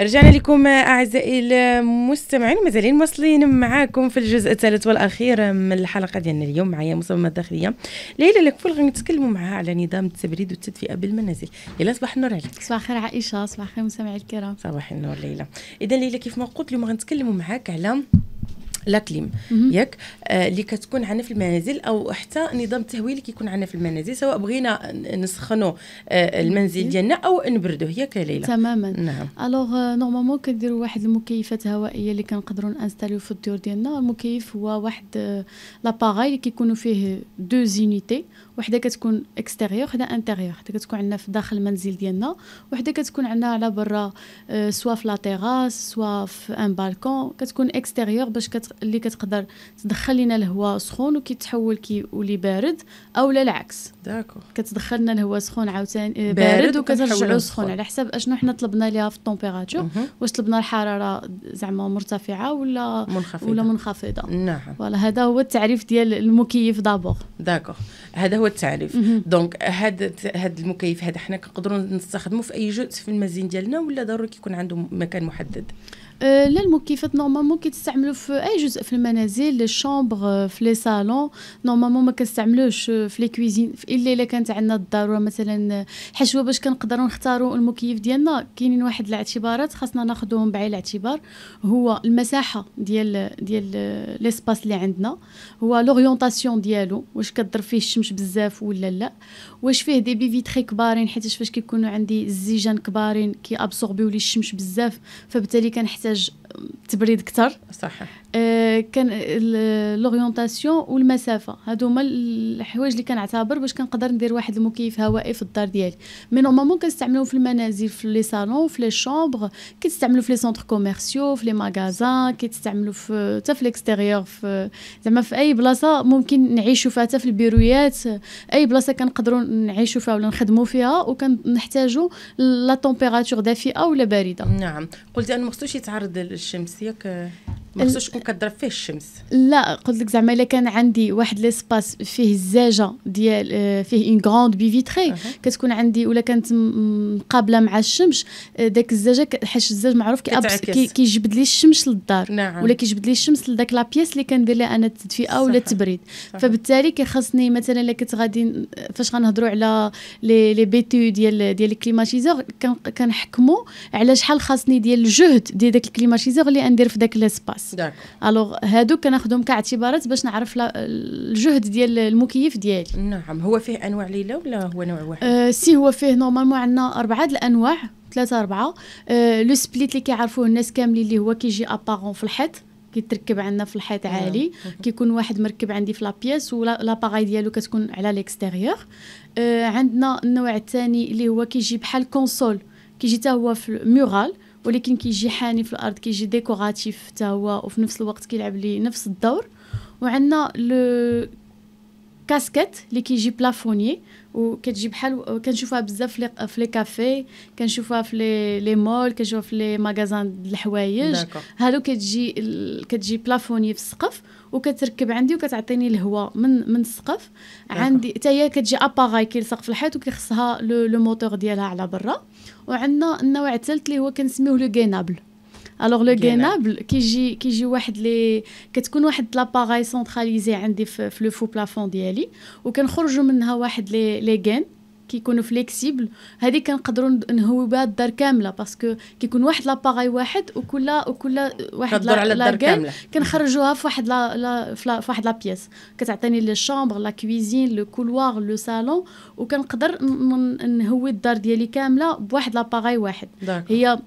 رجعنا لكم اعزائي المستمعين مازالين مواصلين معاكم في الجزء الثالث والاخير من الحلقه ديالنا اليوم معايا مصممه الداخليه ليلى لكفول غنتكلموا معها على نظام التبريد والتدفئه بالمنازل يلا صباح النور عليك صباح الخير عائشه صباح الخير مستمعي الكرام صباح النور ليلى اذا ليلى كيف ما قلت اليوم غنتكلموا معاك على لاكليم ياك آه، اللي آه كتكون عندنا في المنازل او حتى نظام التهويه اللي كيكون عندنا في المنازل سواء بغينا نسخنوا آه المنزل ديالنا او نبردوه ياك ليلى تماما نعم الوغ نورمالمون كنديروا واحد المكيفات هوائيه اللي كنقدروا نانستاليو في الديور ديالنا المكيف هو واحد لاباغاي آه، اللي كيكونوا فيه دو زينيتي وحده كتكون اكستيريور وحده انتيريور حتى كتكون عندنا في داخل المنزل ديالنا وحده كتكون عندنا على برا آه، سوا في لا تيراس سوا في ان بالكون كتكون اكستيريور باش كت... اللي كتقدر تدخل لنا الهواء سخون وكيتحول كيولي بارد او لا العكس داكو كتدخل لنا الهواء سخون عاوتاني آه، بارد, بارد سخون على حسب اشنو حنا طلبنا ليها في الطومبيراتور واش طلبنا الحراره زعما مرتفعه ولا منخفضه ولا منخفضه نعم فوالا هذا هو التعريف ديال المكيف دابور داكو هذا هو هو التعريف دونك هذا هذا المكيف هذا حنا كنقدروا نستخدمه في اي جزء في المزيان ديالنا ولا ضروري كيكون عنده مكان محدد لا المكيفات نورمالمون كيتستعملوا في اي جزء في المنازل لي شومبر في لي صالون نورمالمون ما كنستعملوش في لي كويزين الا الا كانت عندنا الضروره مثلا euh, حشوه باش كنقدروا نختاروا المكيف ديالنا كاينين واحد الاعتبارات خاصنا ناخذهم بعين الاعتبار هو المساحه ديال ديال ليسباس آه، اللي عندنا هو لوريونطاسيون ديالو واش كضر فيه الشمس بزاف ولا لا واش فيه دي بي فيتري كبارين حيت فاش كيكونوا عندي الزيجان كبارين كيابسوربيو لي الشمس بزاف فبالتالي كنحتاج Je... تبريد اكثر صح آه، كان لوريونطاسيون والمسافه هادو هما الحوايج اللي كنعتبر باش كنقدر ندير واحد المكيف هوائي في الدار ديالي مي نورمالمون كنستعملوه في المنازل في لي صالون في لي شومبر كيتستعملوا في لي سونتر كوميرسيو في لي ماغازان كيتستعملوا في حتى في ليكستيريور في زعما في اي بلاصه ممكن نعيشوا فيها حتى في البيرويات اي بلاصه كنقدروا نعيشوا فيها ولا نخدموا فيها وكنحتاجوا لا تمبيراتور دافئه ولا بارده نعم قلت انه ما خصوش يتعرض الشمسية ك ما خصوش تكون كضرب فيه الشمس لا قلت لك زعما الا كان عندي واحد ليسباس فيه الزاجه ديال آه، فيه اون غروند بي فيتري كتكون عندي ولا كانت مقابله مع الشمس آه، داك الزاجه حيت الزاج معروف كي كيجبد لي الشمس للدار نعم. ولا كيجبد لي الشمس لذاك لا بيس اللي كندير لها انا التدفئه ولا التبريد فبالتالي كيخصني مثلا الا كنت غادي فاش غنهضروا على لي لي بيتي ديال ديال الكليماتيزور كنحكموا على شحال خاصني ديال الجهد ديال داك الكليماتيزور اللي ندير في داك ليسباس الناس الوغ هادوك كناخذهم كاعتبارات باش نعرف الجهد ديال المكيف ديالي نعم هو فيه انواع ليله ولا هو نوع واحد آه سي هو فيه نورمالمون عندنا اربعه الانواع ثلاثه اربعه آه لو سبليت اللي كيعرفوه الناس كاملين اللي هو كيجي ابارون في الحيط كيتركب عندنا في الحيط نعم. عالي كيكون واحد مركب عندي في لابياس ولاباغاي ديالو كتكون على ليكستيريور آه عندنا النوع الثاني اللي هو كيجي بحال كونسول كيجي حتى هو في ميورال ولكن كيجي حاني في الارض كيجي ديكوراتيف حتى هو وفي نفس الوقت كيلعب لي نفس الدور وعندنا لو كاسكيت اللي كيجي بلافوني وكتجي بحال كنشوفها بزاف في لي كافي كنشوفها في لي لي مول كنشوفها في لي ماغازان د الحوايج هادو كتجي كتجي بلافوني في السقف وكتركب عندي وكتعطيني الهواء من من السقف عندي حتى هي كتجي اباغاي كيلصق في الحيط وكيخصها لو موتور ديالها على برا وعندنا النوع الثالث اللي هو كنسميوه لو غينابل الوغ لو غينابل كيجي كيجي واحد لي كتكون واحد لاباغاي سونتراليزي عندي في, في لو فو بلافون ديالي وكنخرجوا منها واحد لي لي غين كيكونوا فليكسيبل هذه كنقدروا نهوي بها الدار كامله باسكو كيكون واحد لاباغاي واحد وكل وكل واحد لا على الدار كامله كنخرجوها في واحد لا في واحد لابيس كتعطيني لي شومبر لا كويزين لو كولوار لو سالون وكنقدر نهوي الدار ديالي كامله بواحد لاباغاي واحد هي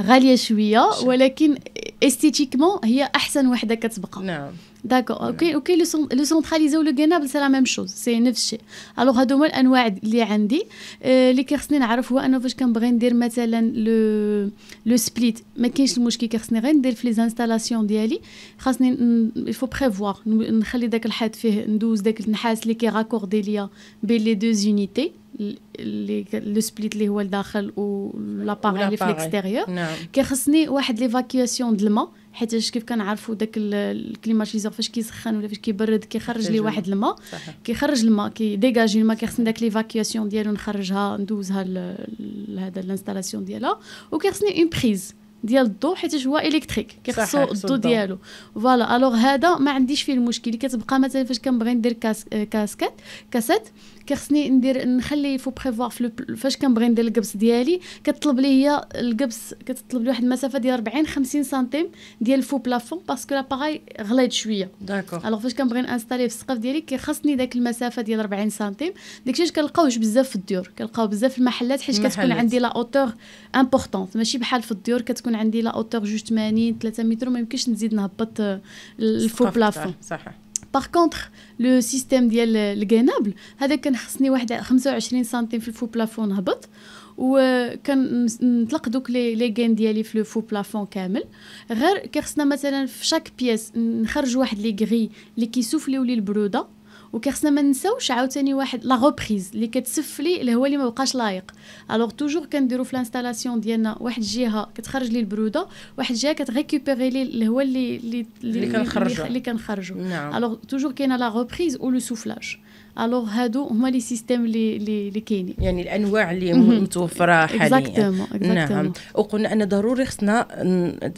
غاليه شويه ولكن استيتيكمون هي احسن وحده كتبقى نعم داكور اوكي اوكي لو سونتراليزي ولو كانابل سي لا ميم شوز سي نفس الشيء الوغ هادو هما الانواع اللي عندي اللي كيخصني نعرف هو انه فاش كنبغي ندير مثلا لو لو سبليت ما كاينش المشكل كيخصني غير ندير في لي انستالاسيون ديالي خاصني الفو بريفوار نخلي داك الحيط فيه ندوز داك النحاس اللي كيغاكوغدي ليا بين لي دو زونيتي لو سبليت اللي هو لداخل ولاباغي اللي في ليكستيريور نعم. كيخصني واحد ليفاكياسيون د الماء حيت كيف كنعرفوا داك الكليماتيزور فاش كيسخن ولا فاش كيبرد كيخرج لي واحد الماء كيخرج الماء كيديجاجي الماء كيخصني داك ليفاكياسيون ديالو نخرجها ندوزها لهذا الانستالاسيون ديالها وكيخصني اون بريز ديال الضو حيت هو الكتريك كيخصو الضو ديالو فوالا الوغ هذا ما عنديش فيه المشكل كتبقى مثلا فاش كنبغي ندير كاس كاسكات كاسات كيخصني ندير نخلي فو بريفوار فاش كنبغي ندير القبس ديالي كتطلب لي هي القبس كتطلب لي واحد المسافه ديال 40 50 سنتيم ديال فو بلافون باسكو لاباغاي غليظ شويه داكور الوغ فاش كنبغي انستالي في السقف ديالي كيخصني داك المسافه ديال 40 سنتيم داكشي اش كنلقاوش بزاف في الديور كنلقاو بزاف في المحلات حيت كتكون عندي لا اوتور امبورطونت ماشي بحال في الديور كتكون عندي لا اوتور جوج 80 3 متر ما يمكنش نزيد نهبط الفو بلافون صحيح باغ كونتخ لو سيستيم ديال الكنابل هذا كنحسني واحد 25 سنتيم في الفو بلافون هبط وكان آه، نطلق دوك لي لي غين ديالي في لو فو بلافون كامل غير كيخصنا مثلا في شاك بيس نخرج واحد لي غري لي كيسوفليو لي البروده وكيخصنا ما نساوش عاوتاني واحد لا غوبريز اللي كتسفلي اللي هو اللي ما بقاش لايق الوغ توجور كنديرو في لانستالاسيون ديالنا واحد الجهه كتخرج لي البروده واحد الجهه كتغيكوبيري لي اللي هو اللي اللي كنخرجو اللي كنخرجو الوغ نعم. توجور كاينه لا غوبريز او لو سوفلاج الوغ هادو هما لي سيستيم اللي اللي كاينين يعني الانواع اللي متوفره حاليا اكزاكتومون نعم وقلنا ان ضروري خصنا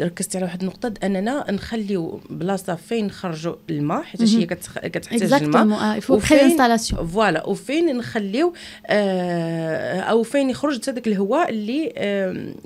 ركزت على واحد النقطه اننا نخليو بلاصه فين نخرجوا الماء حيت هي كتحتاج الماء ah, وفين فوالا وفين نخليو آه، او فين يخرج هذاك الهواء اللي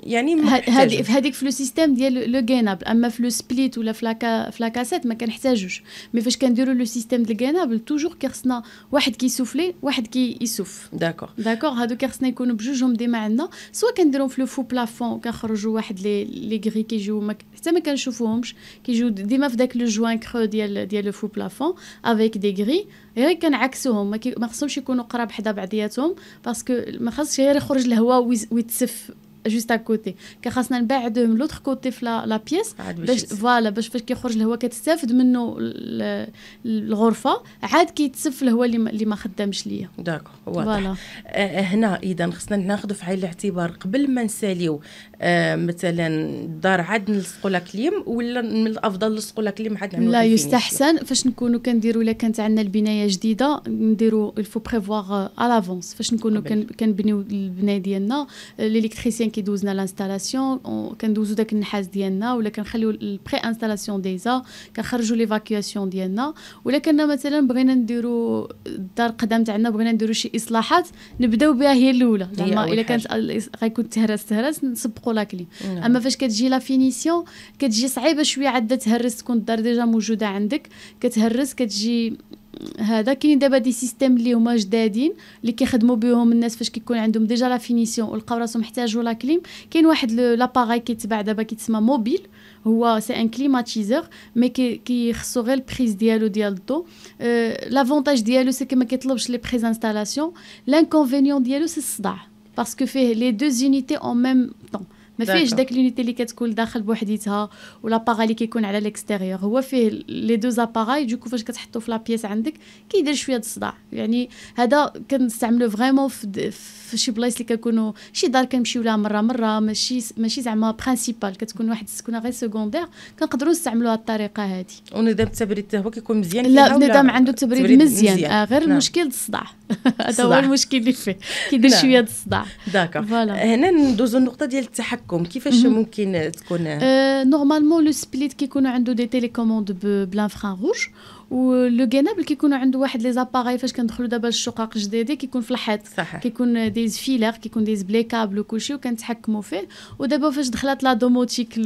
يعني يعني هذيك هذيك في لو سيستيم ديال لو غينابل اما في لو سبليت ولا في لاكاسيت ما كنحتاجوش مي فاش كنديروا لو سيستيم ديال غينابل توجور كيخصنا واحد واحد كيسوفلي واحد كيسوف كي داكور داكور هادوك خصنا يكونوا بجوجهم ديما عندنا سوا كنديرهم في لو فو بلافون كنخرجوا واحد لي لي غري كيجيو ما حتى ما كنشوفوهمش كيجيو ديما في داك لو جوان كرو ديال ديال لو فو بلافون افيك دي غري غير كنعكسوهم ما, خصهمش يكونوا قراب حدا بعضياتهم باسكو ما خصش غير يخرج الهواء ويتسف جوست ا كوتي كان خاصنا نبعدهم من لوتر كوتي في لا بيس ah, باش فوالا باش فاش كيخرج الهواء كتستافد منه الغرفه عاد كيتسف الهواء اللي ما خدامش ليا داك واضح آه، آه، هنا اذا خصنا ناخذ في عين الاعتبار قبل ما نساليو آه، مثلا الدار عاد نلصقوا لا كليم ولا من الافضل نلصقوا لا كليم عاد لا يستحسن فاش نكونوا كنديروا الا كانت عندنا البنايه جديده نديروا الفو بريفوار ا لافونس فاش نكونوا كنبنيو البنايه ديالنا ليليكتريسيان كيدوزنا لانستالاسيون كندوزو داك النحاس ديالنا ولا كنخليو البري انستالاسيون ديزا كنخرجوا ليفاكياسيون ديالنا ولا كنا مثلا بغينا نديرو الدار القدام تاعنا بغينا نديرو شي اصلاحات نبداو بها هي الاولى زعما الا كانت غيكون تهرس تهرس نسبقوا لاكلي نعم. اما فاش كتجي لا فينيسيون كتجي صعيبه شويه عاد تهرس تكون الدار ديجا موجوده عندك كتهرس كتجي هذا كاين دابا دي سيستيم اللي هما جدادين اللي كيخدموا بهم الناس فاش كيكون عندهم ديجا لا فينيسيون ولقاو راسهم احتاجوا لا كليم كاين واحد لاباغاي كيتباع دابا كيتسمى موبيل هو سي ان كليماتيزور مي كيخصو غير البريز ديالو ديال الضو لافونتاج أه، ديالو سي كما كيطلبش لي بريز انستالاسيون لانكونفينيون ديالو سي الصداع باسكو فيه لي دو زونيتي اون ميم طون ما فيهش داك لونيتي اللي كتكون داخل بوحديتها ولا باغا اللي كيكون على ليكستيريور هو فيه لي دو زاباغاي دوكو فاش كتحطو في لابيس عندك كيدير شويه د الصداع يعني هذا كنستعملو فريمون في, في شي بلايص اللي كنكونو شي دار كنمشيو لها مره مره ماشي ماشي زعما برينسيبال كتكون واحد السكنه غير سكوندير كنقدروا هاد الطريقه هذه ونظام التبريد هو كيكون مزيان لا النظام عنده تبريد مزيان, مزيان. آه غير نعم. المشكل الصداع هذا هو المشكل اللي فيه كيدير نعم. شويه د الصداع داكا فوالا هنا ندوزو النقطه ديال التحكم تاعكم كيفاش ممكن تكون نورمالمون لو سبليت كيكونوا عنده دي تيليكوموند بلانفران روج ولو كينابل كيكونوا عنده واحد لي زاباغاي فاش كندخلوا دابا الشقق جديده كيكون في الحيط كيكون ديز فيلر كيكون ديز بلي كابل وكلشي وكنتحكموا فيه ودابا فاش دخلت لا دوموتيك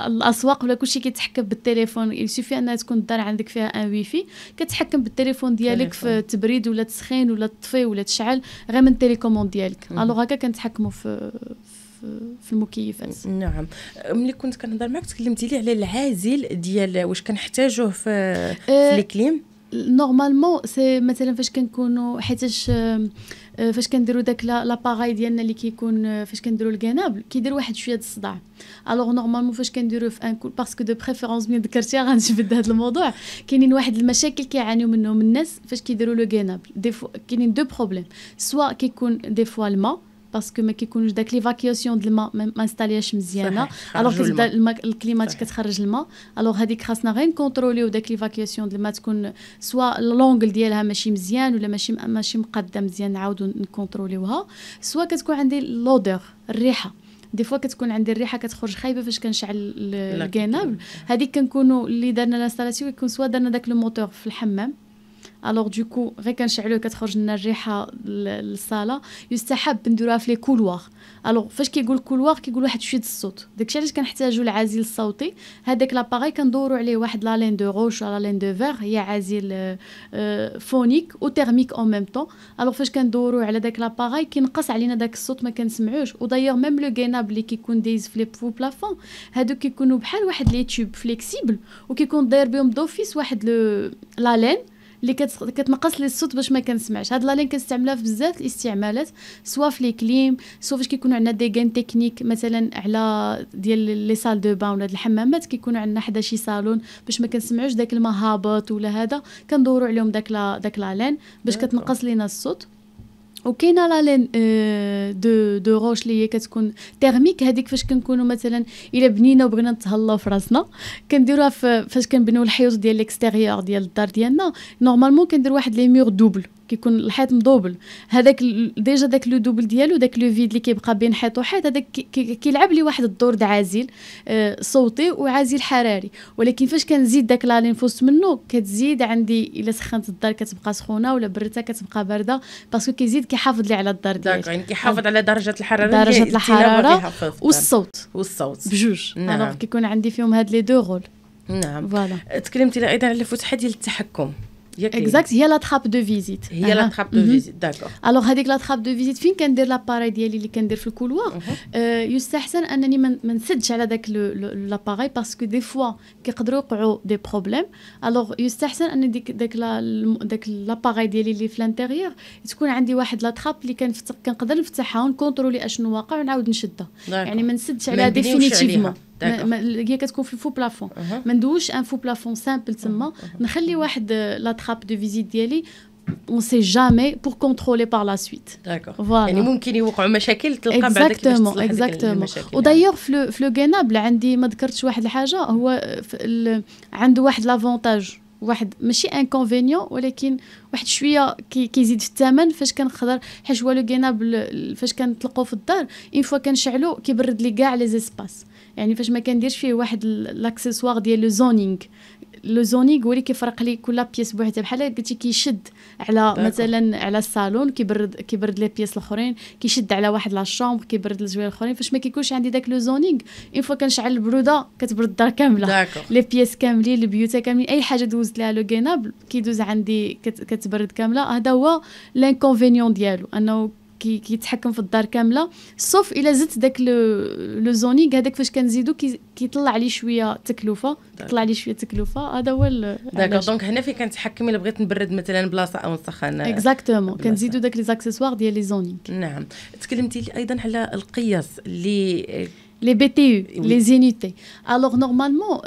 الاسواق ولا كلشي كيتحكم بالتليفون يسوفي انها تكون الدار عندك فيها ان في كتحكم بالتليفون ديالك في تبريد ولا تسخين ولا تطفي ولا تشعل غير من التليكوموند ديالك الوغ هكا كنتحكموا في في المكيفات نعم ملي كنت كنهضر معك تكلمتي لي على العازل ديال واش كنحتاجوه في, أه في الكليم نورمالمون سي مثلا فاش كنكونوا حيتاش أه، أه، فاش كنديروا داك لاباغاي ديالنا اللي كيكون أه، فاش كنديروا الكنابل كيدير واحد شويه د الصداع الوغ نورمالمون فاش كنديروا في ان كول باسكو دو بريفيرونس ملي ذكرتي غنجبد هذا الموضوع كاينين واحد المشاكل كيعانيو منهم الناس فاش كيديروا لو كنابل دي فوا كاينين دو بروبليم سوا كيكون دي فوا الماء باسكو ما كيكونوش داك لي فاكياسيون د الماء ما انستالياش مزيانه الوغ الكليمات كتخرج الماء الوغ هذيك خاصنا غير نكونتروليو داك لي فاكياسيون د الماء تكون سوا لونغل ديالها ماشي مزيان ولا ماشي ماشي مقاده مزيان نعاودو نكونتروليوها سوا كتكون عندي لودور الريحه دي فوا كتكون عندي الريحه كتخرج خايبه فاش كنشعل الكينابل هذيك كنكونوا اللي درنا لانستالاسيون كيكون سوا درنا داك لو موتور في الحمام الوغ دوكو غير كنشعلو كتخرج لنا الريحه للصاله يستحب نديروها في لي كولوار الوغ فاش كيقول كولوار كيقول واحد شويه الصوت داكشي علاش كنحتاجو العازل الصوتي هذاك لاباري كندورو عليه واحد لا لين دو روش ولا لين دو فيغ هي عازل فونيك و تيرميك اون ميم طون الوغ فاش كندورو على داك لاباري كينقص علينا داك الصوت ما كنسمعوش دايوغ ميم لو غيناب اللي كيكون دايز في لي بو بلافون هادو كيكونوا بحال واحد لي تيوب فليكسيبل وكيكون داير بهم دوفيس واحد لو لا لين اللي كتنقص لي الصوت باش ما كنسمعش هاد لا لين كنستعملها في بزاف الاستعمالات سوا في لي كليم سوا فاش كيكونوا عندنا دي غين تكنيك مثلا على ديال لي سال دو بان ولا الحمامات كيكونوا عندنا حدا شي صالون باش ما كنسمعوش داك المهابط ولا هذا كندوروا عليهم داك لا داك لا لين باش كتنقص لينا الصوت وكاين لا لين آه، دو دو روش اللي هي كتكون تيرميك هذيك فاش كنكونوا مثلا الا بنينا وبغينا نتهلاو في راسنا كنديروها فاش كنبنيو الحيوط ديال ليكستيريور ديال الدار ديالنا نورمالمون كندير واحد لي مور دوبل كيكون الحيط مدوبل هذاك ديجا داك لو دوبل ديالو داك لو فيد اللي كيبقى بين حيط وحيط هذاك كيلعب لي واحد الدور د عازل آه، صوتي وعازل حراري ولكن فاش كنزيد داك لا لينفوس منه كتزيد عندي الا سخنت الدار كتبقى سخونه ولا بردتها كتبقى بارده باسكو كيزيد كيحافظ لي على الدار ديالي يعني كيحافظ على درجه الحراره درجه الحراره والصوت والصوت بجوج نعم. كيكون عندي فيهم هاد لي دو رول نعم فوالا تكلمتي ايضا على الفتحه ديال التحكم اكزاكت هي لا تراب دو فيزيت هي لا تراب دو فيزيت داكور الوغ هذيك لا تراب دو فيزيت فين كندير لاباري ديالي اللي كندير في الكولوار mhm. آه، يستحسن انني ما نسدش على داك لاباري باسكو دي فوا كيقدروا يوقعوا دي بروبليم الوغ يستحسن ان ديك داك داك لاباراي ديالي اللي في لانتيريور تكون عندي واحد لا تراب اللي كنقدر نفتحها ونكونترولي اشنو واقع ونعاود نشدها يعني ما نسدش عليها ديفينيتيفمون هي كتكون في الفو بلافون ما ندوش ان فو بلافون سامبل تما نخلي واحد آه، لا تراب دو فيزيت ديالي on sait jamais pour contrôler par la suite. D'accord. Voilà. يعني ممكن يوقعوا مشاكل تلقى بعد exactement exactement. ودايوغ في لو غينابل عندي ما ذكرتش واحد الحاجه هو عنده واحد لافونتاج واحد ماشي انكونفينيون ولكن واحد شويه كيزيد في الثمن فاش كنقدر حيت هو لو فاش كنطلقو في الدار اون فوا كنشعلو كيبرد لي كاع لي زيسباس يعني فاش ما كنديرش فيه واحد لاكسيسوار ديال لو زونينغ لو زوني قولي كيفرق لي كل بيس بوحدها بحال قلتي كيشد على مثلا على الصالون كيبرد كيبرد لي بيس الاخرين كيشد على واحد لا شومبر كيبرد الجوي الاخرين فاش ما كيكونش عندي داك لو زونينغ اون فوا كنشعل البروده كتبرد الدار كامله لي بيس كاملين البيوت كاملين اي حاجه دوزت لها لو كيدوز عندي كتبرد كامله هذا هو لانكونفينيون ديالو انه كي كيتحكم في الدار كامله سوف الا زدت داك لو زونينغ هذاك فاش كنزيدو كيطلع لي شويه تكلفه كيطلع لي شويه تكلفه هذا هو داكور دونك هنا فين كنتحكم الا بغيت نبرد مثلا بلاصه او نسخن اكزاكتومون كنزيدو داك لي زاكسيسوار ديال لي زونينغ نعم تكلمتي ايضا على القياس اللي لي بي تي يو لي زينيتي الوغ نورمالمون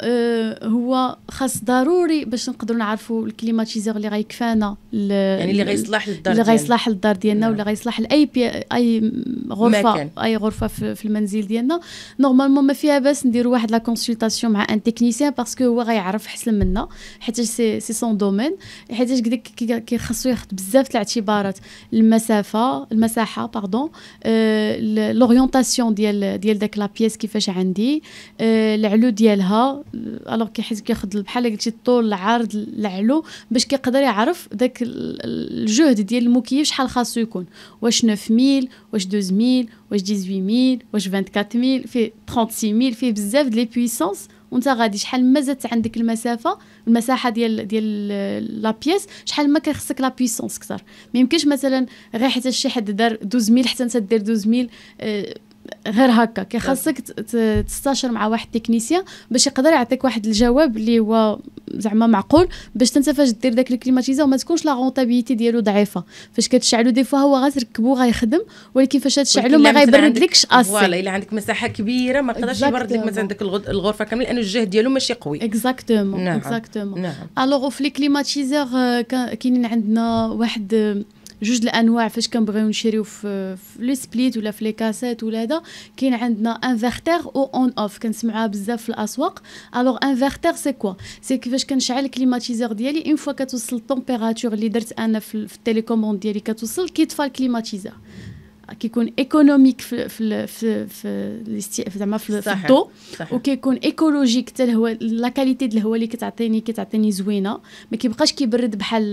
هو خاص ضروري باش نقدروا نعرفوا الكليماتيزور اللي غيكفانا يعني اللي غيصلح للدار اللي غيصلح للدار ديالنا ولا غيصلح لاي بي اي غرفه اي غرفه في المنزل ديالنا نورمالمون ما فيها باس نديروا واحد لا كونسلطاسيون مع ان تكنيسيان باسكو هو غيعرف احسن منا حيت سي سي سون دومين حيت كداك كيخصو ياخذ بزاف الاعتبارات المسافه المساحه باردون لورينتاسيون ديال ديال داك لا الاكياس كيفاش عندي آه، العلو ديالها الوغ كيحس كياخذ بحال قلتي الطول العرض العلو باش كيقدر يعرف داك الجهد ديال المكيف شحال خاصو يكون واش 9000 واش 12000 واش 18000 واش 24000 فيه 36000 فيه بزاف د لي بويسونس وانت غادي شحال ما زادت عندك المسافه المساحه ديال ديال لا بيس شحال ما كيخصك خصك لا بويسونس ما يمكنش مثلا غير حتى شي حد دار 12000 حتى انت دير 12000 غير كي آه. خاصك تستشر مع واحد تكنيسيا باش يقدر يعطيك واحد الجواب اللي هو زعما معقول باش تنسى فاش دير داك الكليماتيزا وما تكونش لا غونطابيليتي ديالو ضعيفه فاش كتشعلو دي فوا هو غتركبو غيخدم ولكن فاش تشعلو ما غيبردلكش اصلا فوالا الا عندك مساحه كبيره ما يقدرش يبرد لك مثلا داك الغرفه كامله لانه الجهد ديالو ماشي قوي اكزاكتومون اكزاكتومون الوغ في لي كليماتيزور كاينين عندنا واحد جوج الانواع فاش كنبغيو نشريو في لي سبليت ولا في لي كاسيت ولا هذا كاين عندنا انفيرتير او اون اوف كنسمعها بزاف في الاسواق الوغ انفيرتير سي كوا سي كيفاش كنشعل الكليماتيزور ديالي اون فوا كتوصل التمبيراتور اللي درت انا في التيليكوموند ديالي كتوصل كيطفى الكليماتيزور كيكون ايكونوميك في في في في زعما في, في الضوء وكيكون ايكولوجيك حتى الهواء لا كاليتي ديال الهواء اللي كتعطيني كتعطيني زوينه ما كيبقاش كيبرد بحال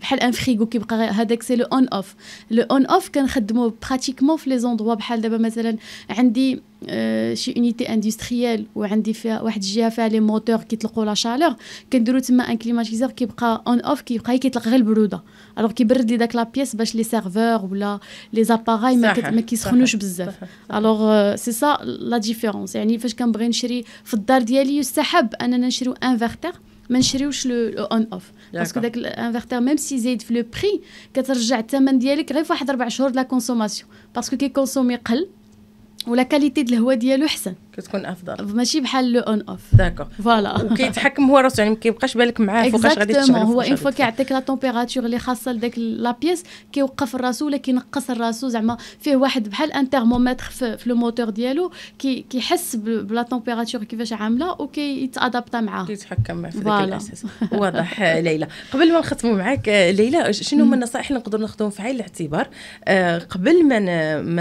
بحال ان فريغو كيبقى هذاك سي لو اون اوف لو اون اوف كنخدمو براتيكمون في لي زوندوا بحال دابا مثلا عندي آه، شي اونيتي اندستريال وعندي فيها واحد الجهه فيها لي موتور كيطلقوا لا شالور كنديروا تما ان كليماتيزور كيبقى اون اوف كيبقى كيطلق غير البروده الوغ كيبرد لي داك لا بيس باش لي سيرفور ولا لي زاباراي ما كيسخنوش بزاف الوغ سي سا لا ديفيرونس يعني فاش كنبغي نشري في الدار ديالي يستحب اننا نشريو انفرتر ما نشريوش لو اون اوف باسكو داك الانفرتر ميم سي زايد في لو بري كترجع الثمن ديالك غير في واحد ربع شهور لا كونسوماسيون باسكو كيكونسومي قل ولا كاليتي د الهواء ديالو حسن كتكون افضل ماشي بحال لو اون اوف داكوغ فوالا وكيتحكم هو راسو يعني ما كيبقاش بالك معاه فوقاش غادي تشعل هو اون فوا كيعطيك لا طومبيراتور اللي خاصه لداك لا بيس كيوقف الراسو ولا كينقص الراسو زعما فيه واحد بحال ان ترمومتر في, لو موتور ديالو كي كيحس بلا طومبيراتور كيفاش عامله وكيتادابتا معاه كيتحكم معاه في ذاك الاساس واضح ليلى قبل ما نختموا معاك آه، ليلى آه، شنو هما النصائح اللي نقدروا ناخذهم في عين الاعتبار آه، قبل ما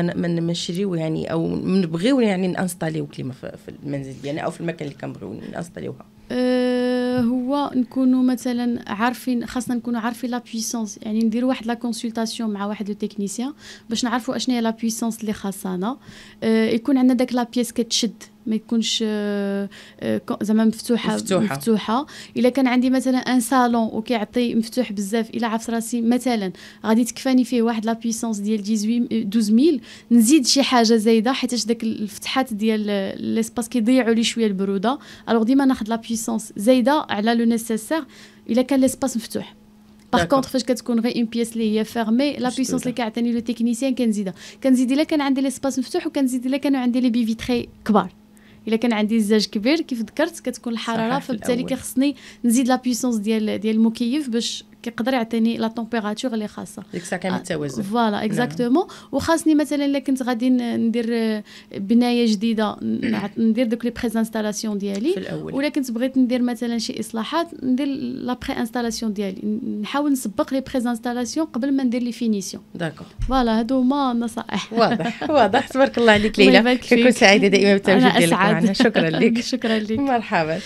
ما نشريو يعني او نبغيو يعني نانستاليو كيما في المنزل يعني او في المكان اللي كنبغيو نستريوها أه، هو نكونوا مثلا عارفين خاصنا نكونوا عارفين لا بويسونس يعني ندير واحد لا كونسلطاسيون مع واحد لو تكنيسيان باش نعرفوا اشنو هي لا بويسونس اللي خاصنا أه، يكون عندنا داك لا بيس كتشد ما يكونش آه، آه، زعما مفتوحه مفتوحه, مفتوحة. الا كان عندي مثلا ان صالون وكيعطي مفتوح بزاف الا عرفت راسي مثلا غادي تكفاني فيه واحد لا بويسونس ديال 12000 آه، نزيد شي حاجه زايده حيت داك الفتحات ديال ليسباس كيضيعوا لي شويه البروده الوغ ديما ناخذ لا بويسونس زايده على لو نيسيسير الا كان ليسباس مفتوح باغ كونتر فاش كتكون غير اون بيس اللي هي فيرمي لا بويسونس اللي كيعطيني لو تكنيسيان كنزيدها كنزيد الا كان عندي ليسباس مفتوح وكنزيد الا كانوا عندي لي بي فيتري كبار الا كان عندي الزاج كبير كيف ذكرت كتكون الحراره فبالتالي كيخصني نزيد لا بويسونس ديال ديال المكيف باش كيقدر يعطيني لا طومبيراتور اللي خاصه ديك الساعه كامل آه، التوازن فوالا اكزاكتومون نعم. وخاصني مثلا الا كنت غادي ندير آه، بنايه جديده ندير دوك لي بريز انستالاسيون ديالي في الأول. ولا كنت بغيت ندير مثلا شي اصلاحات ندير لا بري انستالاسيون ديالي نحاول نسبق لي بريز انستالاسيون قبل ما ندير لي فينيسيون داكور فوالا هادو هما النصائح واضح واضح تبارك الله عليك ليلى كنكون سعيده دائما بالتواجد ديالك معنا شكرا لك شكرا لك مرحبا